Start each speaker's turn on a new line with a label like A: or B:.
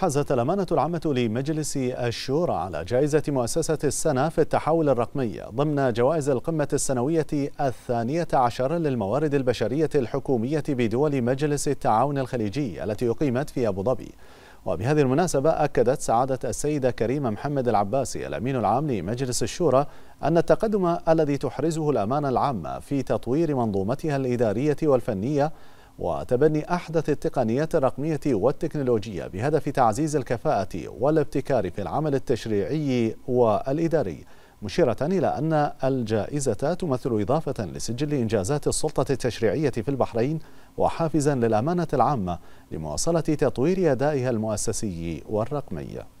A: حازت الأمانة العامة لمجلس الشورى على جائزة مؤسسة السنة في التحول الرقمي ضمن جوائز القمة السنوية الثانية عشر للموارد البشرية الحكومية بدول مجلس التعاون الخليجي التي أقيمت في أبو ظبي وبهذه المناسبة أكدت سعادة السيدة كريمة محمد العباسي الأمين العام لمجلس الشورى أن التقدم الذي تحرزه الأمانة العامة في تطوير منظومتها الإدارية والفنية وتبني أحدث التقنيات الرقمية والتكنولوجية بهدف تعزيز الكفاءة والابتكار في العمل التشريعي والإداري مشيرة إلى أن الجائزة تمثل إضافة لسجل إنجازات السلطة التشريعية في البحرين وحافزا للأمانة العامة لمواصلة تطوير أدائها المؤسسي والرقمي